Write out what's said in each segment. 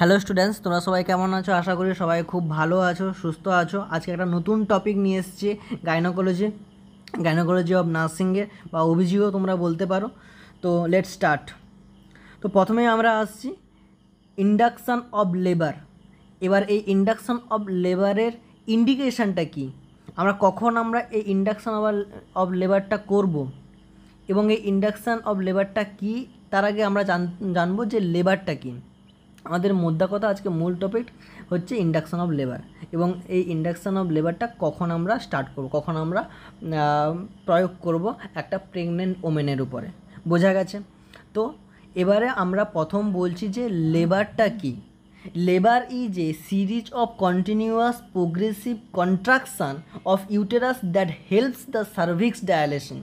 hello students তোমরা সবাই কেমন আছো আশা করি সবাই খুব ভালো আছো সুস্থ আছো আজকে একটা নতুন টপিক নিয়ে এসেছি গাইনোকোলজি গাইনোকোলজি অফ নার্সিংয়ে বা অভিযোগও তোমরা বলতে পারো তো লেট স্টার্ট তো প্রথমেই আমরা আসছি ইন্ডাকশান অফ লেবার এবার এই ইন্ডাকশান অফ লেবারের ইন্ডিকেশানটা কি আমরা কখন আমরা এই ইন্ডাকশান অফ অফ লেবারটা করব এবং এই ইন্ডাকশান অফ লেবারটা কি তার আগে আমরা জানবো যে লেবারটা কী আমাদের মোদ্দা কথা আজকে মূল টপিক হচ্ছে ইন্ডাকশান অফ লেবার এবং এই ইন্ডাকশান অফ লেবারটা কখন আমরা স্টার্ট করব কখন আমরা প্রয়োগ করব একটা প্রেগনেন্ট ওমেনের উপরে বোঝা গেছে তো এবারে আমরা প্রথম বলছি যে লেবারটা কি labour is a series of continuous progressive contraction of uterus that helps the cervix dilatation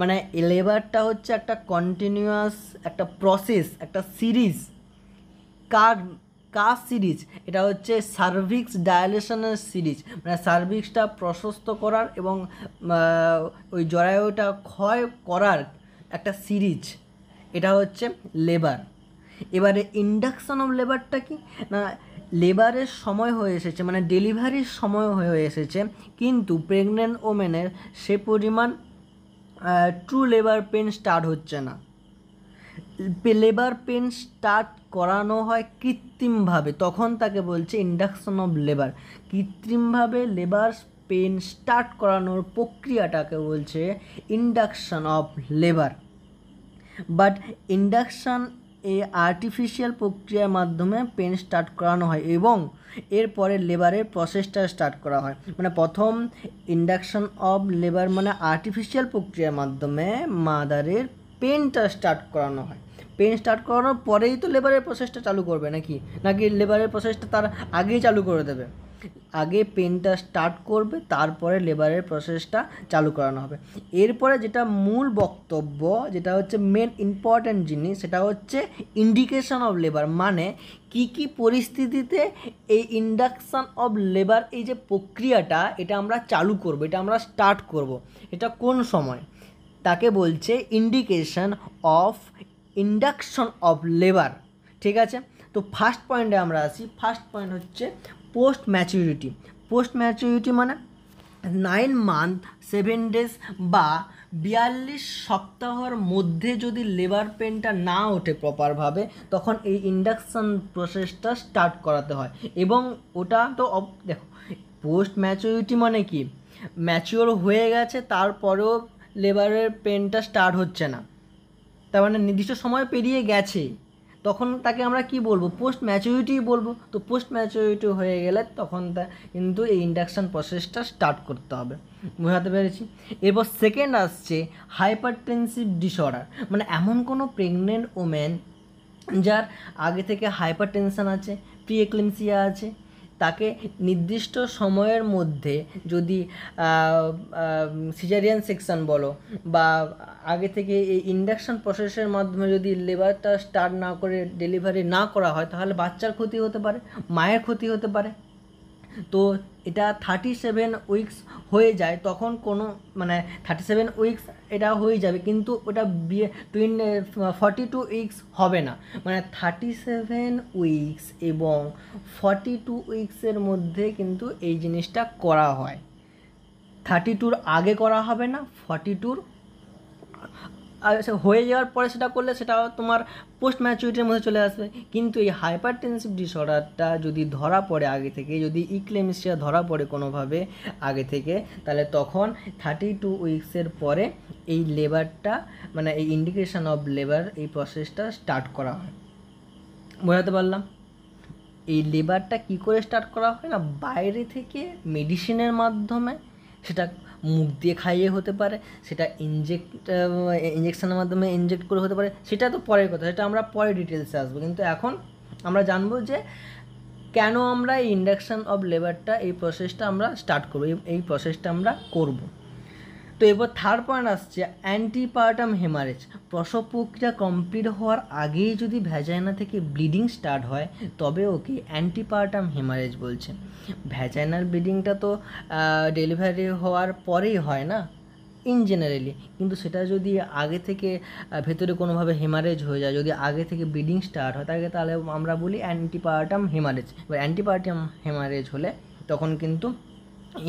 মানে লেবারটা হচ্ছে একটা কন্টিনিউয়াস একটা প্রসেস একটা সিরিজ কার কার সিরিজ এটা হচ্ছে সার্ভিক্স ডায়ালেশনের সিরিজ মানে সার্ভিক্সটা প্রশস্ত করার এবং ওই জরায়ুটা ক্ষয় করার একটা সিরিজ এটা হচ্ছে লেবার এবারে ইন্ডাকশন অফ লেবারটা কি না লেবারের সময় হয়ে এসেছে মানে ডেলিভারির সময় হয়ে এসেছে কিন্তু প্রেগনেন্ট ওমেনের সে পরিমাণ ট্রু লেবার পেন স্টার্ট হচ্ছে না লেবার পেন স্টার্ট করানো হয় কৃত্রিমভাবে তখন তাকে বলছে ইন্ডাকশন অফ লেবার কৃত্রিমভাবে লেবার পেন স্টার্ট করানোর প্রক্রিয়াটাকে বলছে induction of labour but induction এ আর্টিফিশিয়াল প্রক্রিয়ার মাধ্যমে পেন স্টার্ট করানো হয় এবং এরপরে লেবারের প্রসেসটা স্টার্ট করা হয় মানে প্রথম ইন্ডাকশন অফ লেবার মানে আর্টিফিশিয়াল প্রক্রিয়ার মাধ্যমে মাদারের পেনটা স্টার্ট করানো হয় পেন স্টার্ট করানোর পরেই তো লেবারের প্রসেসটা চালু করবে নাকি নাকি লেবারের প্রসেসটা তার আগেই চালু করে দেবে আগে পেনটা স্টার্ট করবে তারপরে লেবারের প্রসেসটা চালু করানো হবে এরপরে যেটা মূল বক্তব্য যেটা হচ্ছে মেন ইম্পর্ট্যান্ট জিনিস সেটা হচ্ছে ইন্ডিকেশন অফ লেবার মানে কি কি পরিস্থিতিতে এই ইন্ডাকশান অফ লেবার এই যে প্রক্রিয়াটা এটা আমরা চালু করব এটা আমরা স্টার্ট করব এটা কোন সময় তাকে বলছে indication of induction of labour ঠিক আছে তো ফার্স্ট পয়েন্টে আমরা আসি ফার্স্ট পয়েন্ট হচ্ছে পোস্ট ম্যাচুরিটি পোস্ট ম্যাচুরিটি মানে নাইন মান্থ সেভেন ডেজ বা বিয়াল্লিশ সপ্তাহর মধ্যে যদি লেবার পেনটা না ওঠে প্রপারভাবে তখন এই ইন্ডাকশান প্রসেসটা স্টার্ট করাতে হয় এবং ওটা তো দেখো পোস্ট ম্যাচুরিটি মানে কি ম্যাচিওর হয়ে গেছে তারপরেও লেবারের পেনটা স্টার্ট হচ্ছে না তার মানে নির্দিষ্ট সময় পেরিয়ে গেছে তখন তাকে আমরা কি বলবো পোস্ট ম্যাচুরিটি বলবো তো পোস্ট ম্যাচুরিটি হয়ে গেলে তখন তা কিন্তু এই ইন্ডাকশান প্রসেসটা স্টার্ট করতে হবে বোঝাতে পেরেছি এরপর সেকেন্ড আসছে হাইপারটেনসিভ ডিসঅর্ডার মানে এমন কোনো প্রেগনেন্ট ওম্যান যার আগে থেকে হাইপার টেনশান আছে প্রিএক্লেমসিয়া আছে তাকে নির্দিষ্ট সময়ের মধ্যে যদি সিজারিয়ান সেকশন বলো বা আগে থেকে এই ইন্ডাকশান প্রসেসের মাধ্যমে যদি লেবারটা স্টার্ট না করে ডেলিভারি না করা হয় তাহলে বাচ্চার ক্ষতি হতে পারে মায়ের ক্ষতি হতে পারে তো এটা থার্টি সেভেন উইকস হয়ে যায় তখন কোনো মানে থার্টি সেভেন উইকস এটা হয়ে যাবে কিন্তু ওটা বিয়ে টুইন ফর্টি টু উইকস হবে না মানে থার্টি সেভেন উইকস এবং ফর্টি টু উইকসের মধ্যে কিন্তু এই জিনিসটা করা হয় থার্টি টুর আগে করা হবে না ফর্টি টুর হয়ে যাওয়ার পরে সেটা করলে সেটা তোমার পোস্ট ম্যাচুরিটির মধ্যে চলে আসবে কিন্তু এই হাইপার টেনসিভ ডিসঅর্ডারটা যদি ধরা পড়ে আগে থেকে যদি ইক্লেমিসিয়া ধরা পড়ে কোনোভাবে আগে থেকে তাহলে তখন থার্টি টু উইকসের পরে এই লেবারটা মানে এই ইন্ডিকেশান অফ লেবার এই প্রসেসটা স্টার্ট করা হয় বোঝাতে পারলাম এই লেবারটা কি করে স্টার্ট করা হয় না বাইরে থেকে মেডিসিনের মাধ্যমে সেটা মুখ দিয়ে খাইয়ে হতে পারে সেটা ইনজেক্ট ইঞ্জেকশানের মাধ্যমে ইনজেক্ট করে হতে পারে সেটা তো পরের কথা সেটা আমরা পরে ডিটেলসে আসবো কিন্তু এখন আমরা জানবো যে কেন আমরা এই ইন্ডাকশান অফ লেবারটা এই প্রসেসটা আমরা স্টার্ট করবো এই প্রসেসটা আমরা করবো তো এবার থার্ড পয়েন্ট আসছে অ্যান্টিপার্টাম হেমারেজ প্রসব প্রক্রিয়া কমপ্লিট হওয়ার আগেই যদি ভ্যাজাইনা থেকে ব্লিডিং স্টার্ট হয় তবে ওকে অ্যান্টিপার্টাম হেমারেজ বলছে ভ্যাজাইনার ব্লিডিংটা তো ডেলিভারি হওয়ার পরেই হয় না ইন জেনারেলি কিন্তু সেটা যদি আগে থেকে ভেতরে কোনোভাবে হেমারেজ হয়ে যায় যদি আগে থেকে ব্লিডিং স্টার্ট হয় তাকে তাহলে আমরা বলি অ্যান্টিপার্টাম হেমারেজ এবার অ্যান্টিপার্টাম হেমারেজ হলে তখন কিন্তু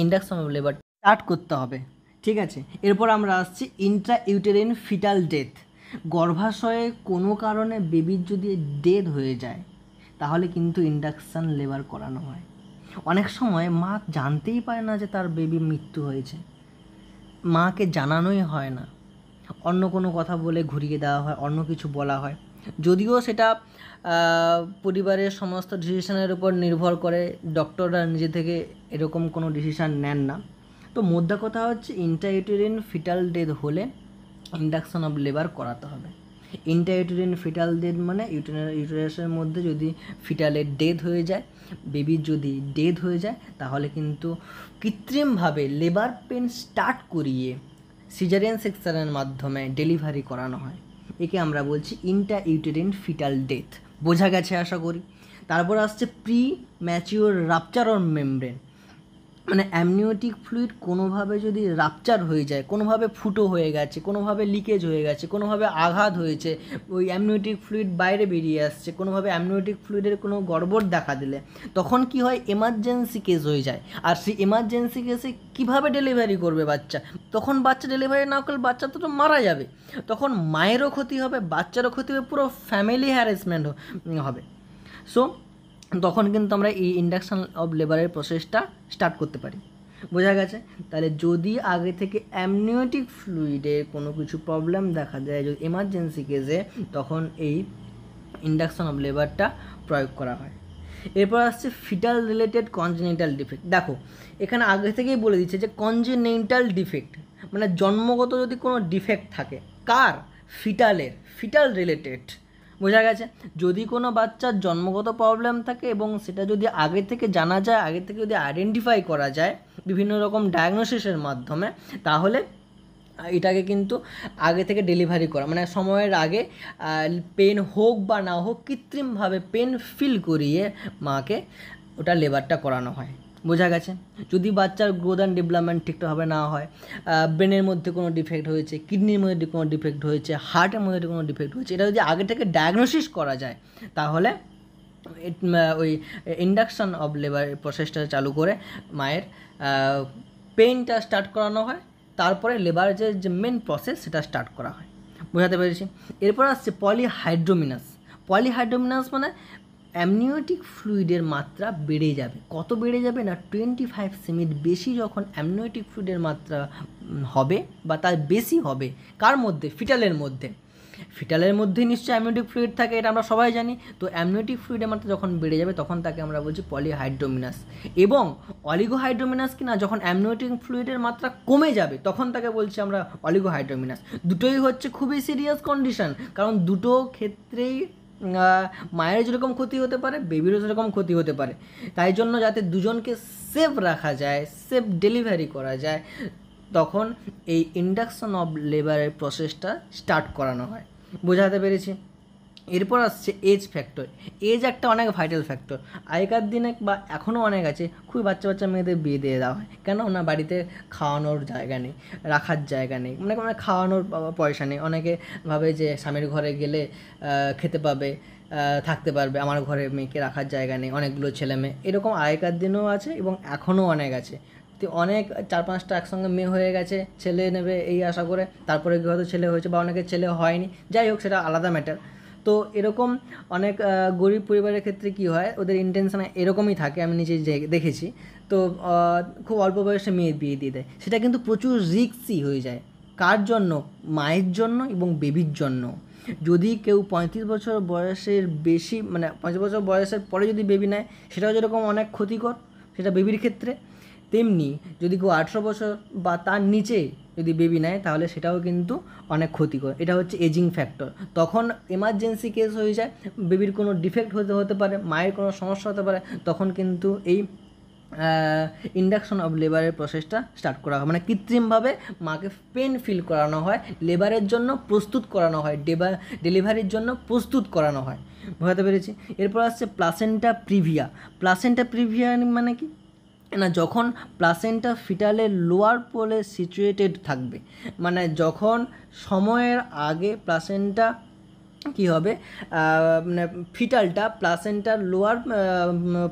ইন্ডাকশন লেবার স্টার্ট করতে হবে ঠিক আছে এরপর আমরা আসছি ইন্ট্রা ইউটেরিন ফিটাল ডেথ গর্ভাশয়ে কোনো কারণে বেবির যদি ডেথ হয়ে যায় তাহলে কিন্তু ইন্ডাকশান লেবার করানো হয় অনেক সময় মা জানতেই পারে না যে তার বেবি মৃত্যু হয়েছে মাকে জানানোই হয় না অন্য কোনো কথা বলে ঘুরিয়ে দেওয়া হয় অন্য কিছু বলা হয় যদিও সেটা পরিবারের সমস্ত ডিসিশনের উপর নির্ভর করে ডক্টররা নিজে থেকে এরকম কোনো ডিসিশান নেন না তো মোদ্দা কথা হচ্ছে ইন্টাইউটেরিন ফিটাল ডেথ হলে ইন্ডাকশান অফ লেবার করাতে হবে ইন্টাইউটেরিন ফিটাল ডেথ মানে ইউটেরাসের মধ্যে যদি ফিটালের ডেথ হয়ে যায় বেবির যদি ডেথ হয়ে যায় তাহলে কিন্তু কৃত্রিমভাবে লেবার পেন স্টার্ট করিয়ে সিজারিয়ান সেকশনের মাধ্যমে ডেলিভারি করানো হয় একে আমরা বলছি ইন্টা ইউটেরিন ফিটাল ডেথ বোঝা গেছে আশা করি তারপর আসছে premature rupture or membrane মানে অ্যামনিওটিক ফ্লুইড কোনোভাবে যদি রাপচার হয়ে যায় কোনোভাবে ফুটো হয়ে গেছে কোনোভাবে লিকেজ হয়ে গেছে কোনোভাবে আঘাত হয়েছে ওই অ্যামনিওটিক ফ্লুইড বাইরে বেরিয়ে আসছে কোনোভাবে অ্যামনিওটিক ফ্লুইডের কোনো গড়বড় দেখা দিলে তখন কি হয় এমার্জেন্সি কেস হয়ে যায় আর সেই এমার্জেন্সি কেসে কীভাবে ডেলিভারি করবে বাচ্চা তখন বাচ্চা ডেলিভারি না করলে বাচ্চা তো তো মারা যাবে তখন মায়েরও ক্ষতি হবে বাচ্চারও ক্ষতি হবে পুরো ফ্যামিলি হ্যারাসমেন্ট হবে সো তখন কিন্তু আমরা এই ইন্ডাকশান অফ লেবারের প্রসেসটা স্টার্ট করতে পারি বোঝা গেছে তাহলে যদি আগে থেকে অ্যামনিওটিক ফ্লুইডের কোনো কিছু প্রবলেম দেখা যায় যদি এমার্জেন্সি কেসে তখন এই ইন্ডাকশান অফ লেবারটা প্রয়োগ করা হয় এরপর আসছে ফিটাল রিলেটেড কনজেনেন্টাল ডিফেক্ট দেখো এখানে আগে থেকেই বলে দিচ্ছে যে কনজেনেন্টাল ডিফেক্ট মানে জন্মগত যদি কোনো ডিফেক্ট থাকে কার ফিটালের ফিটাল রিলেটেড বোঝা গেছে যদি কোনো বাচ্চার জন্মগত প্রবলেম থাকে এবং সেটা যদি আগে থেকে জানা যায় আগে থেকে যদি আইডেন্টিফাই করা যায় বিভিন্ন রকম ডায়াগনোসিসের মাধ্যমে তাহলে এটাকে কিন্তু আগে থেকে ডেলিভারি করা মানে সময়ের আগে পেন হোক বা না হোক কৃত্রিমভাবে পেন ফিল করিয়ে মাকে ওটা লেবারটা করানো হয় বোঝা গেছে যদি বাচ্চার গ্রোথ অ্যান্ড ডেভেলপমেন্ট ঠিকঠাকভাবে না হয় ব্রেনের মধ্যে কোনো ডিফেক্ট হয়েছে কিডনির মধ্যে কোনো ডিফেক্ট হয়েছে হার্টের মধ্যে কোনো ডিফেক্ট হয়েছে এটা যদি আগে থেকে ডায়াগনোসিস করা যায় তাহলে ওই ইন্ডাকশান অব লেবার প্রসেসটা চালু করে মায়ের পেইনটা স্টার্ট করানো হয় তারপরে যে যে মেন প্রসেস সেটা স্টার্ট করা হয় বোঝাতে পেরেছি এরপর আসছে পলিহাইড্রোমিনাস পলিহাইড্রোমিনাস মানে অ্যামনিওটিক ফ্লুইডের মাত্রা বেড়ে যাবে কত বেড়ে যাবে না টোয়েন্টি ফাইভ সেমির বেশি যখন অ্যামনিওটিক ফ্লুইডের মাত্রা হবে বা তার বেশি হবে কার মধ্যে ফিটালের মধ্যে ফিটালের মধ্যে নিশ্চয়ই অ্যামনিওটিক ফ্লুইড থাকে এটা আমরা সবাই জানি তো অ্যামনিওটিক ফ্লুইডের মাত্রা যখন বেড়ে যাবে তখন তাকে আমরা বলছি পলিহাইড্রোমিনাস এবং অলিগোহাইড্রোমিনাস কি না যখন অ্যামনিওটিক ফ্লুইডের মাত্রা কমে যাবে তখন তাকে বলছি আমরা অলিগোহাইড্রোমিনাস দুটোই হচ্ছে খুবই সিরিয়াস কন্ডিশন কারণ দুটো ক্ষেত্রেই মায়ের যেরকম ক্ষতি হতে পারে বেবিরও সেরকম ক্ষতি হতে পারে তাই জন্য যাতে দুজনকে সেফ রাখা যায় সেফ ডেলিভারি করা যায় তখন এই ইন্ডাকশন অফ লেবারের প্রসেসটা স্টার্ট করানো হয় বোঝাতে পেরেছি এরপর আসছে এজ ফ্যাক্টর এজ একটা অনেক ভাইটাল ফ্যাক্টর আগেকার দিনে বা এখনও অনেক আছে খুবই বাচ্চা বাচ্চা মেয়েদের বিয়ে দিয়ে দেওয়া হয় কেন না বাড়িতে খাওয়ানোর জায়গা নেই রাখার জায়গা নেই মানে মানে খাওয়ানোর পয়সা নেই অনেকে ভাবে যে স্বামীর ঘরে গেলে খেতে পাবে থাকতে পারবে আমার ঘরে মেয়েকে রাখার জায়গা নেই অনেকগুলো ছেলে মেয়ে এরকম আগেকার দিনেও আছে এবং এখনও অনেক আছে তো অনেক চার পাঁচটা একসঙ্গে মেয়ে হয়ে গেছে ছেলে নেবে এই আশা করে তারপরে হয়তো ছেলে হয়েছে বা অনেকের ছেলে হয়নি যাই হোক সেটা আলাদা ম্যাটার তো এরকম অনেক গরিব পরিবারের ক্ষেত্রে কি হয় ওদের ইন্টেনশন এরকমই থাকে আমি নিজে দেখেছি তো খুব অল্প বয়সে মেয়ে বিয়ে দিয়ে দেয় সেটা কিন্তু প্রচুর রিক্সই হয়ে যায় কার জন্য মায়ের জন্য এবং বেবির জন্য যদি কেউ পঁয়ত্রিশ বছর বয়সের বেশি মানে পঁয়ত্রিশ বছর বয়সের পরে যদি বেবি নেয় সেটাও যেরকম অনেক ক্ষতিকর সেটা বেবির ক্ষেত্রে তেমনি যদি কেউ আঠেরো বছর বা তার নিচে যদি বেবি নেয় তাহলে সেটাও কিন্তু অনেক ক্ষতিকর এটা হচ্ছে এজিং ফ্যাক্টর তখন এমার্জেন্সি কেস হয়ে যায় বেবির কোনো ডিফেক্ট হতে হতে পারে মায়ের কোনো সমস্যা হতে পারে তখন কিন্তু এই ইন্ডাকশন অফ লেবারের প্রসেসটা স্টার্ট করা হয় মানে কৃত্রিমভাবে মাকে পেন ফিল করানো হয় লেবারের জন্য প্রস্তুত করানো হয় ডেবা ডেলিভারির জন্য প্রস্তুত করানো হয় বোঝাতে পেরেছি এরপর আসছে প্লাসেন্টা প্রিভিয়া প্লাসেন্টা প্রিভিয়া মানে কি না যখন প্লাসেন্টা ফিটালের লোয়ার পোলে সিচুয়েটেড থাকবে মানে যখন সময়ের আগে প্লাসেন্টা কি হবে মানে ফিটালটা প্লাসেন্টার লোয়ার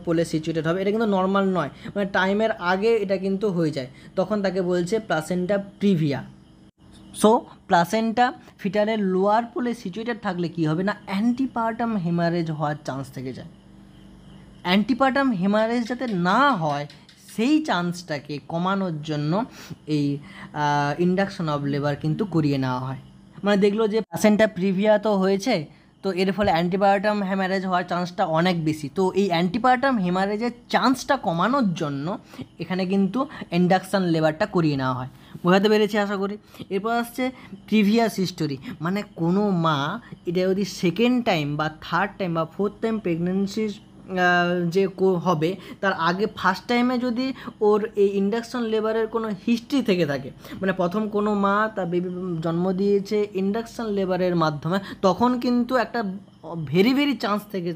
পোলে সিচুয়েটেড হবে এটা কিন্তু নর্মাল নয় মানে টাইমের আগে এটা কিন্তু হয়ে যায় তখন তাকে বলছে প্লাসেন্টা প্রিভিয়া সো প্লাসেন্টা ফিটালের লোয়ার পোলে সিচুয়েটেড থাকলে কি হবে না অ্যান্টিপার্টাম হেমারেজ হওয়ার চান্স থেকে যায় অ্যান্টিপার্টাম হেমারেজ যাতে না হয় সেই চান্সটাকে কমানোর জন্য এই ইন্ডাকশন অফ লেবার কিন্তু করিয়ে নেওয়া হয় মানে দেখলো যে প্যাশেন্টটা প্রিভিয়া তো হয়েছে তো এর ফলে অ্যান্টিবায়োটাম হ্যামারেজ হওয়ার চান্সটা অনেক বেশি তো এই অ্যান্টিবায়োটাম হ্যামারেজের চান্সটা কমানোর জন্য এখানে কিন্তু ইন্ডাকশান লেবারটা করিয়ে নেওয়া হয় বোঝাতে পেরেছি আশা করি এরপর আসছে প্রিভিয়াস হিস্টোরি মানে কোনো মা এটা যদি সেকেন্ড টাইম বা থার্ড টাইম বা ফোর্থ টাইম প্রেগনেন্সির যে হবে তার আগে ফার্স্ট টাইমে যদি ওর এই ইন্ডাকশন লেবারের কোনো হিস্ট্রি থেকে থাকে মানে প্রথম কোনো মা তার বেবি জন্ম দিয়েছে ইন্ডাকশন লেবারের মাধ্যমে তখন কিন্তু একটা ভেরি ভেরি চান্স থেকে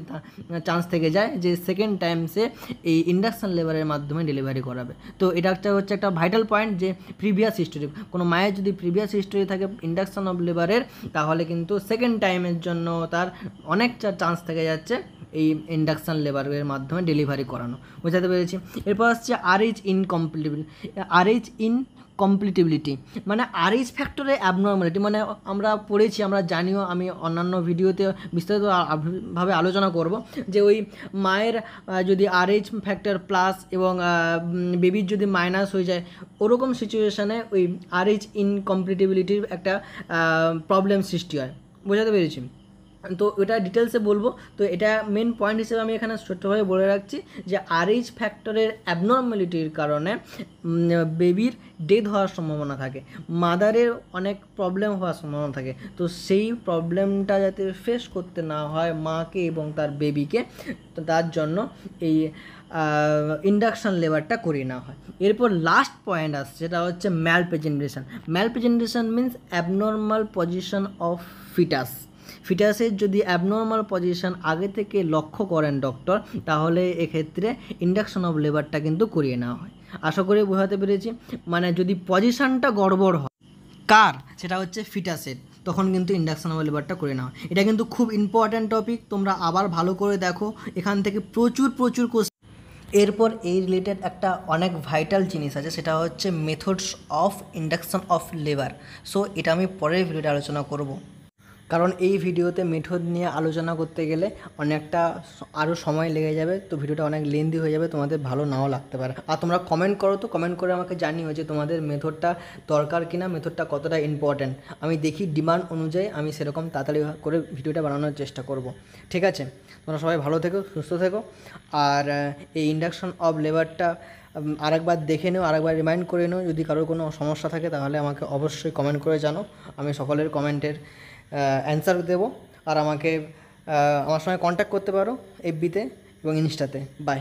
চান্স থেকে যায় যে সেকেন্ড টাইম সে এই ইন্ডাকশান লেবারের মাধ্যমে ডেলিভারি করাবে তো এটা একটা হচ্ছে একটা ভাইটাল পয়েন্ট যে প্রিভিয়াস হিস্টোরি কোনো মায়ের যদি প্রিভিয়াস হিস্টোরি থাকে ইন্ডাকশান অফ লেবারের তাহলে কিন্তু সেকেন্ড টাইমের জন্য তার অনেকটা চান্স থেকে যাচ্ছে এই ইন্ডাকশান লেবারের মাধ্যমে ডেলিভারি করানো বোঝাতে পেরেছি এরপর আসছে R H incomplete R H incompatibility মানে আর ইস ফ্যাক্টরে অ্যাবনর্মালিটি মানে আমরা পড়েছি আমরা জানিও আমি অন্যান্য ভিডিওতে বিস্তারিত ভাবে আলোচনা করব যে ওই মায়ের যদি আর এইচ ফ্যাক্টর প্লাস এবং বেবির যদি মাইনাস হয়ে যায় ওরকম সিচুয়েশানে ওই আর এইচ ইনকমপ্লিটিবিলিটির একটা প্রবলেম সৃষ্টি হয় বোঝাতে পেরেছি তো এটা ডিটেলসে বলবো তো এটা মেন পয়েন্ট হিসেবে আমি এখানে ছোট্টভাবে বলে রাখছি যে আরএইচ ফ্যাক্টরের অ্যাবনর্মালিটির কারণে বেবির ডেথ হওয়ার সম্ভাবনা থাকে মাদারের অনেক প্রবলেম হওয়ার সম্ভাবনা থাকে তো সেই প্রবলেমটা যাতে ফেস করতে না হয় মাকে এবং তার বেবিকে তার জন্য এই ইন্ডাকশান লেবারটা করিয়ে নেওয়া হয় এরপর লাস্ট পয়েন্ট আসছে সেটা হচ্ছে malpresentation mal means abnormal position of fetus ফিটাসের যদি অ্যাবনর্মাল পজিশন আগে থেকে লক্ষ্য করেন ডক্টর তাহলে এক্ষেত্রে ইন্ডাকশন অফ লেবারটা কিন্তু করিয়ে নেওয়া হয় আশা করি বোঝাতে পেরেছি মানে যদি পজিশনটা গড়বড় হয় কার সেটা হচ্ছে ফিটাসের তখন কিন্তু ইন্ডাকশন অফ লেবারটা করে নেওয়া এটা কিন্তু খুব ইম্পর্ট্যান্ট টপিক তোমরা আবার ভালো করে দেখো এখান থেকে প্রচুর প্রচুর কোশ্চেন এরপর এই রিলেটেড একটা অনেক ভাইটাল জিনিস আছে সেটা হচ্ছে methods of induction of labour so এটা আমি পরের ভিডিওটা আলোচনা করবো কারণ এই ভিডিওতে মেথড নিয়ে আলোচনা করতে গেলে অনেকটা আরও সময় লেগে যাবে তো ভিডিওটা অনেক লেন্দি হয়ে যাবে তোমাদের ভালো নাও লাগতে পারে আর তোমরা কমেন্ট করো তো কমেন্ট করে আমাকে জানিও যে তোমাদের মেথডটা দরকার কিনা মেথডটা কতটা ইম্পর্ট্যান্ট আমি দেখি ডিমান্ড অনুযায়ী আমি সেরকম তাড়াতাড়ি করে ভিডিওটা বানানোর চেষ্টা করব ঠিক আছে তোমরা সবাই ভালো থেকো সুস্থ থেকো আর এই ইন্ডাকশন অফ লেবারটা আরেকবার দেখে নিও আরেকবার রিমাইন্ড করে নিও যদি কারোর কোনো সমস্যা থাকে তাহলে আমাকে অবশ্যই কমেন্ট করে জানো আমি সকলের কমেন্টের অ্যান্সার দেবো আর আমাকে আমার সঙ্গে কন্ট্যাক্ট করতে পারো এফবিতে এবং ইনস্টাতে বাই